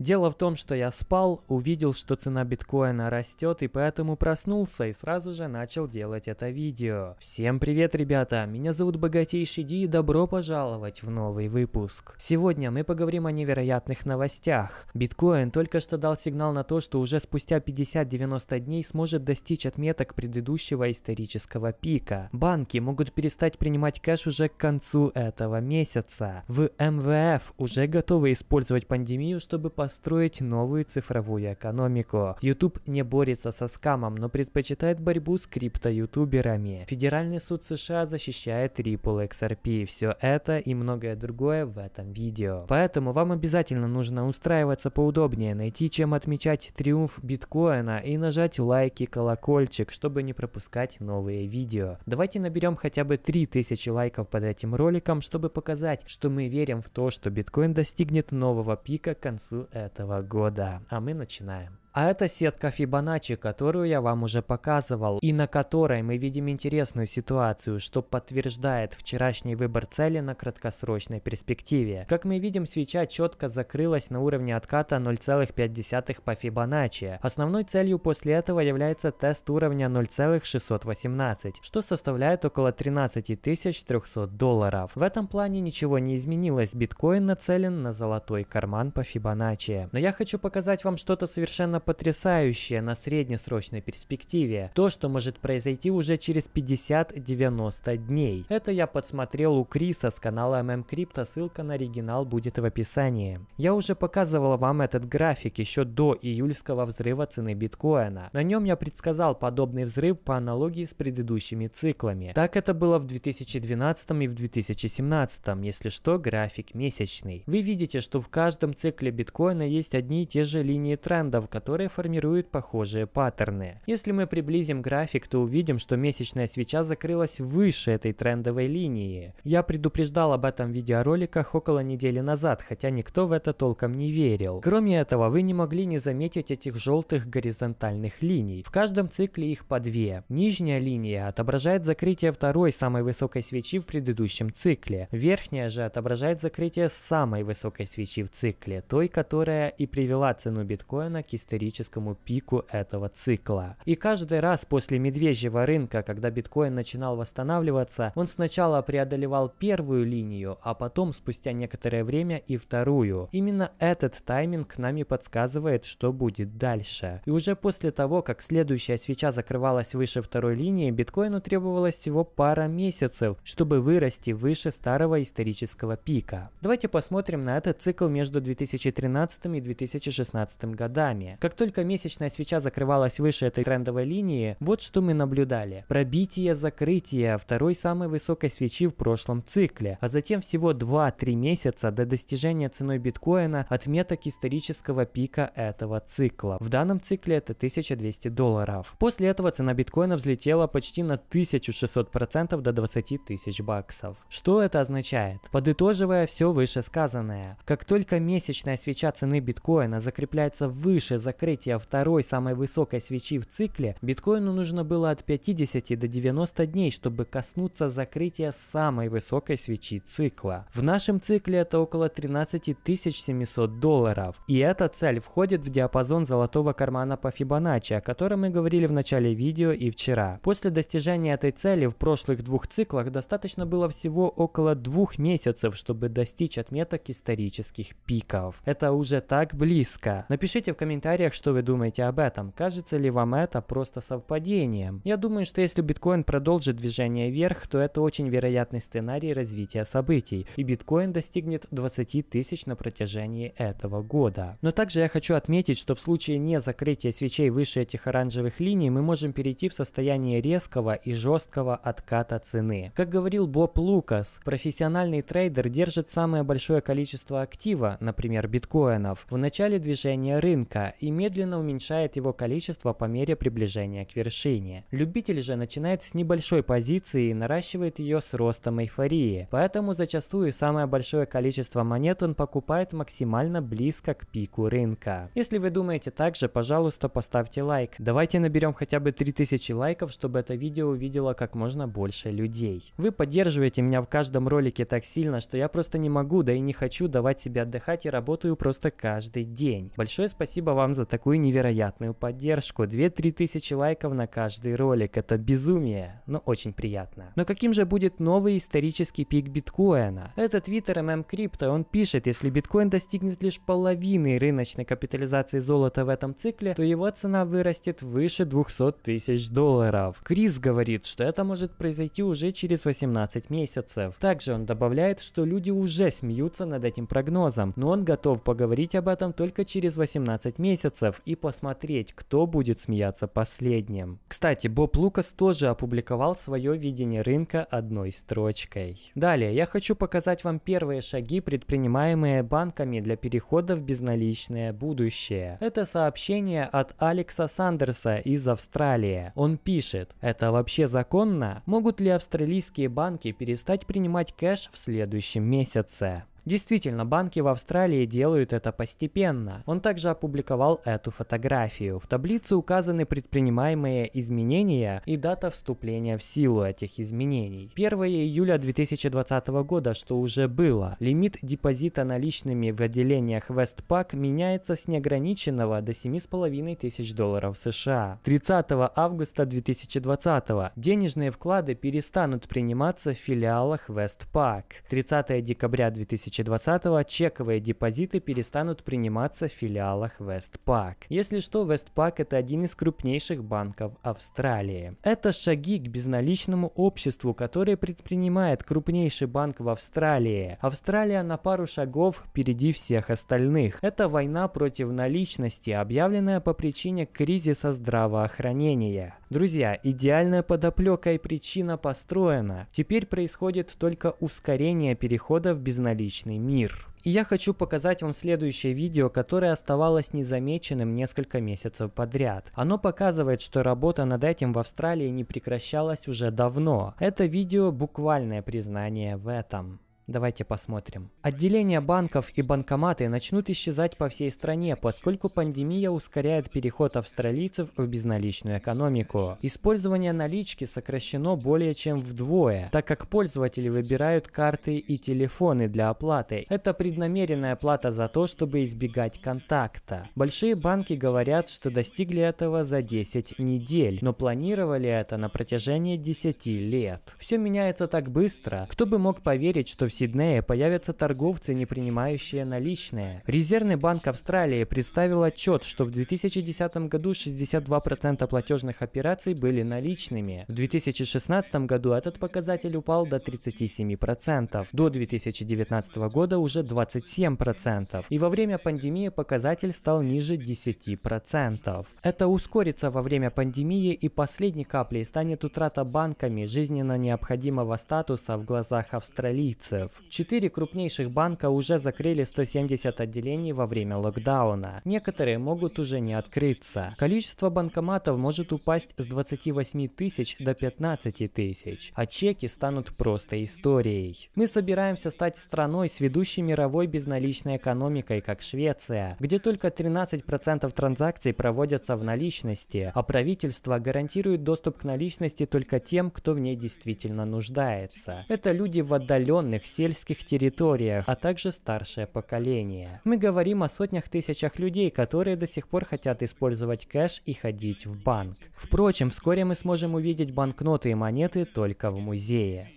Дело в том, что я спал, увидел, что цена биткоина растет и поэтому проснулся и сразу же начал делать это видео. Всем привет, ребята! Меня зовут Богатейший Ди и добро пожаловать в новый выпуск. Сегодня мы поговорим о невероятных новостях. Биткоин только что дал сигнал на то, что уже спустя 50-90 дней сможет достичь отметок предыдущего исторического пика. Банки могут перестать принимать кэш уже к концу этого месяца. В МВФ уже готовы использовать пандемию, чтобы по строить новую цифровую экономику. YouTube не борется со скамом, но предпочитает борьбу с крипто-ютуберами. Федеральный суд США защищает Ripple XRP. Все это и многое другое в этом видео. Поэтому вам обязательно нужно устраиваться поудобнее, найти чем отмечать триумф биткоина и нажать лайк и колокольчик, чтобы не пропускать новые видео. Давайте наберем хотя бы 3000 лайков под этим роликом, чтобы показать, что мы верим в то, что биткоин достигнет нового пика к концу этого года. А мы начинаем. А это сетка Фибоначчи, которую я вам уже показывал, и на которой мы видим интересную ситуацию, что подтверждает вчерашний выбор цели на краткосрочной перспективе. Как мы видим, свеча четко закрылась на уровне отката 0,5 по Фибоначчи. Основной целью после этого является тест уровня 0,618, что составляет около 13 300 долларов. В этом плане ничего не изменилось, биткоин нацелен на золотой карман по Фибоначчи. Но я хочу показать вам что-то совершенно потрясающее на среднесрочной перспективе. То, что может произойти уже через 50-90 дней. Это я подсмотрел у Криса с канала MM Crypto, ссылка на оригинал будет в описании. Я уже показывал вам этот график еще до июльского взрыва цены биткоина. На нем я предсказал подобный взрыв по аналогии с предыдущими циклами. Так это было в 2012 и в 2017, если что, график месячный. Вы видите, что в каждом цикле биткоина есть одни и те же линии трендов, которые которые формируют похожие паттерны. Если мы приблизим график, то увидим, что месячная свеча закрылась выше этой трендовой линии. Я предупреждал об этом в видеороликах около недели назад, хотя никто в это толком не верил. Кроме этого, вы не могли не заметить этих желтых горизонтальных линий. В каждом цикле их по две. Нижняя линия отображает закрытие второй самой высокой свечи в предыдущем цикле. Верхняя же отображает закрытие самой высокой свечи в цикле, той, которая и привела цену биткоина к историческому историческому пику этого цикла. И каждый раз после медвежьего рынка, когда биткоин начинал восстанавливаться, он сначала преодолевал первую линию, а потом спустя некоторое время и вторую. Именно этот тайминг нами подсказывает, что будет дальше. И уже после того, как следующая свеча закрывалась выше второй линии, биткоину требовалось всего пара месяцев, чтобы вырасти выше старого исторического пика. Давайте посмотрим на этот цикл между 2013 и 2016 годами. Как как только месячная свеча закрывалась выше этой трендовой линии, вот что мы наблюдали. Пробитие закрытия второй самой высокой свечи в прошлом цикле, а затем всего 2-3 месяца до достижения ценой биткоина отметок исторического пика этого цикла. В данном цикле это 1200 долларов. После этого цена биткоина взлетела почти на 1600% до 20 тысяч баксов. Что это означает? Подытоживая все вышесказанное, как только месячная свеча цены биткоина закрепляется выше закрытия закрытия второй самой высокой свечи в цикле, биткоину нужно было от 50 до 90 дней, чтобы коснуться закрытия самой высокой свечи цикла. В нашем цикле это около 13 700 долларов. И эта цель входит в диапазон золотого кармана по Фибоначчи, о котором мы говорили в начале видео и вчера. После достижения этой цели в прошлых двух циклах достаточно было всего около двух месяцев, чтобы достичь отметок исторических пиков. Это уже так близко. Напишите в комментариях, комментариях, что вы думаете об этом. Кажется ли вам это просто совпадением? Я думаю, что если биткоин продолжит движение вверх, то это очень вероятный сценарий развития событий, и биткоин достигнет 20 тысяч на протяжении этого года. Но также я хочу отметить, что в случае не закрытия свечей выше этих оранжевых линий, мы можем перейти в состояние резкого и жесткого отката цены. Как говорил Боб Лукас, профессиональный трейдер держит самое большое количество актива, например, биткоинов, в начале движения рынка, и и медленно уменьшает его количество по мере приближения к вершине. Любитель же начинает с небольшой позиции и наращивает ее с ростом эйфории, поэтому зачастую самое большое количество монет он покупает максимально близко к пику рынка. Если вы думаете так же, пожалуйста, поставьте лайк. Давайте наберем хотя бы 3000 лайков, чтобы это видео увидело как можно больше людей. Вы поддерживаете меня в каждом ролике так сильно, что я просто не могу, да и не хочу давать себе отдыхать и работаю просто каждый день. Большое спасибо вам за за такую невероятную поддержку. 2-3 тысячи лайков на каждый ролик. Это безумие, но очень приятно. Но каким же будет новый исторический пик биткоина? Это твиттер ММ Крипто. Он пишет, если биткоин достигнет лишь половины рыночной капитализации золота в этом цикле, то его цена вырастет выше 200 тысяч долларов. Крис говорит, что это может произойти уже через 18 месяцев. Также он добавляет, что люди уже смеются над этим прогнозом, но он готов поговорить об этом только через 18 месяцев месяцев и посмотреть, кто будет смеяться последним. Кстати, Боб Лукас тоже опубликовал свое видение рынка одной строчкой. Далее, я хочу показать вам первые шаги, предпринимаемые банками для перехода в безналичное будущее. Это сообщение от Алекса Сандерса из Австралии. Он пишет, это вообще законно? Могут ли австралийские банки перестать принимать кэш в следующем месяце? Действительно, банки в Австралии делают это постепенно. Он также опубликовал эту фотографию. В таблице указаны предпринимаемые изменения и дата вступления в силу этих изменений. 1 июля 2020 года, что уже было, лимит депозита наличными в отделениях Westpac меняется с неограниченного до 7,5 тысяч долларов США. 30 августа 2020 денежные вклады перестанут приниматься в филиалах Westpac. 30 декабря 2020 2020 чековые депозиты перестанут приниматься в филиалах Westpac. Если что, Westpac это один из крупнейших банков Австралии. Это шаги к безналичному обществу, которое предпринимает крупнейший банк в Австралии. Австралия на пару шагов впереди всех остальных. Это война против наличности, объявленная по причине кризиса здравоохранения. Друзья, идеальная подоплека и причина построена. Теперь происходит только ускорение перехода в безналичность загадочный мир. И я хочу показать вам следующее видео, которое оставалось незамеченным несколько месяцев подряд. Оно показывает, что работа над этим в Австралии не прекращалась уже давно. Это видео буквальное признание в этом. Давайте посмотрим. Отделения банков и банкоматы начнут исчезать по всей стране, поскольку пандемия ускоряет переход австралийцев в безналичную экономику. Использование налички сокращено более чем вдвое, так как пользователи выбирают карты и телефоны для оплаты. Это преднамеренная плата за то, чтобы избегать контакта. Большие банки говорят, что достигли этого за 10 недель, но планировали это на протяжении 10 лет. Все меняется так быстро. Кто бы мог поверить, что все Сиднее появятся торговцы, не принимающие наличные. Резервный банк Австралии представил отчет, что в 2010 году 62% платежных операций были наличными. В 2016 году этот показатель упал до 37%, до 2019 года уже 27%, и во время пандемии показатель стал ниже 10%. Это ускорится во время пандемии и последней каплей станет утрата банками жизненно необходимого статуса в глазах австралийцев магазинов. Четыре крупнейших банка уже закрыли 170 отделений во время локдауна. Некоторые могут уже не открыться. Количество банкоматов может упасть с 28 тысяч до 15 тысяч, а чеки станут просто историей. Мы собираемся стать страной с ведущей мировой безналичной экономикой, как Швеция, где только 13% транзакций проводятся в наличности, а правительство гарантирует доступ к наличности только тем, кто в ней действительно нуждается. Это люди в отдаленных сельских территориях, а также старшее поколение. Мы говорим о сотнях тысячах людей, которые до сих пор хотят использовать кэш и ходить в банк. Впрочем, вскоре мы сможем увидеть банкноты и монеты только в музее.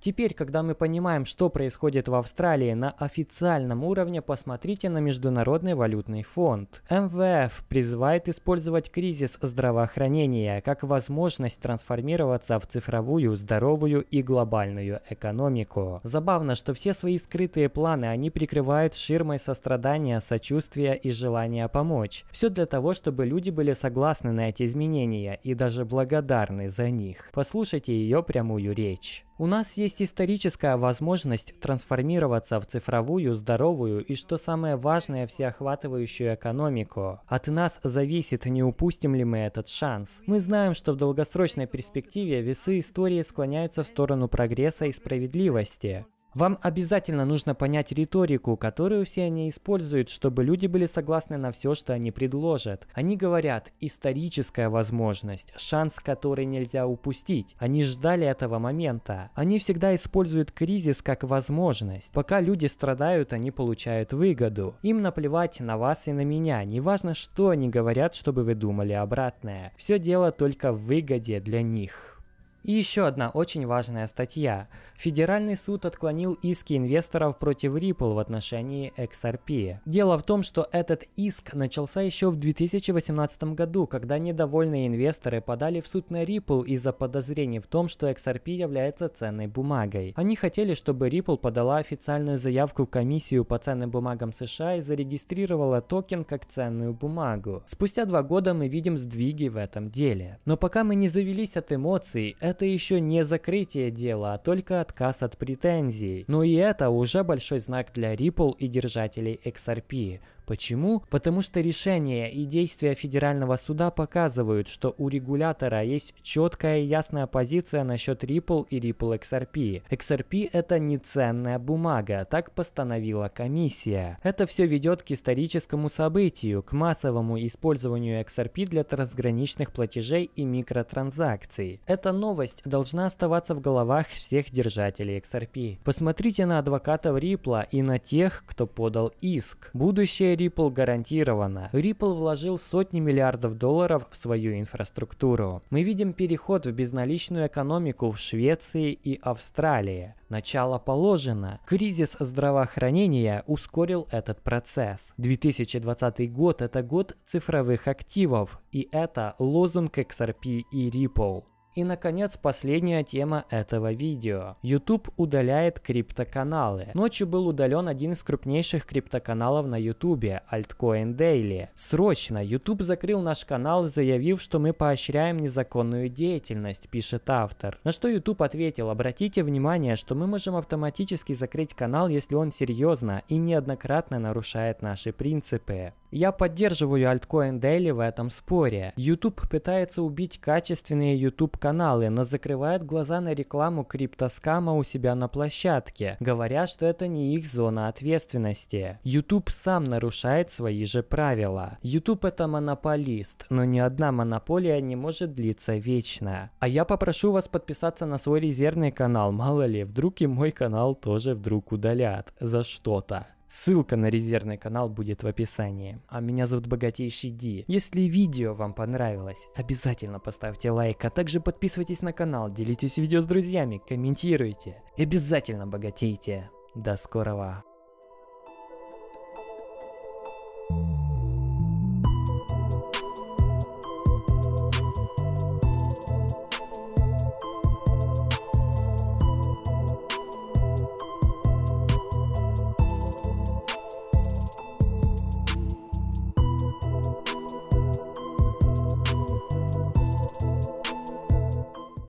Теперь, когда мы понимаем, что происходит в Австралии на официальном уровне, посмотрите на Международный валютный фонд. МВФ призывает использовать кризис здравоохранения как возможность трансформироваться в цифровую, здоровую и глобальную экономику. Забавно, что все свои скрытые планы они прикрывают ширмой сострадания, сочувствия и желания помочь. Все для того, чтобы люди были согласны на эти изменения и даже благодарны за них. Послушайте ее прямую речь. У нас есть историческая возможность трансформироваться в цифровую, здоровую и, что самое важное, всеохватывающую экономику. От нас зависит, не упустим ли мы этот шанс. Мы знаем, что в долгосрочной перспективе весы истории склоняются в сторону прогресса и справедливости. Вам обязательно нужно понять риторику, которую все они используют, чтобы люди были согласны на все, что они предложат. Они говорят «историческая возможность», «шанс, который нельзя упустить». Они ждали этого момента. Они всегда используют кризис как возможность. Пока люди страдают, они получают выгоду. Им наплевать на вас и на меня. Неважно, что они говорят, чтобы вы думали обратное. Все дело только в выгоде для них. И еще одна очень важная статья. Федеральный суд отклонил иски инвесторов против Ripple в отношении XRP. Дело в том, что этот иск начался еще в 2018 году, когда недовольные инвесторы подали в суд на Ripple из-за подозрений в том, что XRP является ценной бумагой. Они хотели, чтобы Ripple подала официальную заявку в комиссию по ценным бумагам США и зарегистрировала токен как ценную бумагу. Спустя два года мы видим сдвиги в этом деле. Но пока мы не завелись от эмоций, это это еще не закрытие дела, а только отказ от претензий. Но ну и это уже большой знак для Ripple и держателей XRP. Почему? Потому что решения и действия федерального суда показывают, что у регулятора есть четкая и ясная позиция насчет Ripple и Ripple XRP. XRP это не ценная бумага, так постановила комиссия. Это все ведет к историческому событию, к массовому использованию XRP для трансграничных платежей и микротранзакций. Эта новость должна оставаться в головах всех держателей XRP. Посмотрите на адвокатов Ripple и на тех, кто подал иск. Будущее Ripple гарантированно. Ripple вложил сотни миллиардов долларов в свою инфраструктуру. Мы видим переход в безналичную экономику в Швеции и Австралии. Начало положено. Кризис здравоохранения ускорил этот процесс. 2020 год – это год цифровых активов, и это лозунг XRP и Ripple. И, наконец, последняя тема этого видео. YouTube удаляет криптоканалы. Ночью был удален один из крупнейших криптоканалов на YouTube, Altcoin Daily. Срочно! YouTube закрыл наш канал, заявив, что мы поощряем незаконную деятельность, пишет автор. На что YouTube ответил, обратите внимание, что мы можем автоматически закрыть канал, если он серьезно и неоднократно нарушает наши принципы. Я поддерживаю Altcoin Daily в этом споре. YouTube пытается убить качественные YouTube каналы, но закрывает глаза на рекламу криптоскама у себя на площадке, говоря, что это не их зона ответственности. YouTube сам нарушает свои же правила. YouTube это монополист, но ни одна монополия не может длиться вечно. А я попрошу вас подписаться на свой резервный канал, мало ли, вдруг и мой канал тоже вдруг удалят за что-то. Ссылка на резервный канал будет в описании. А меня зовут Богатейший Ди. Если видео вам понравилось, обязательно поставьте лайк, а также подписывайтесь на канал, делитесь видео с друзьями, комментируйте и обязательно богатейте. До скорого!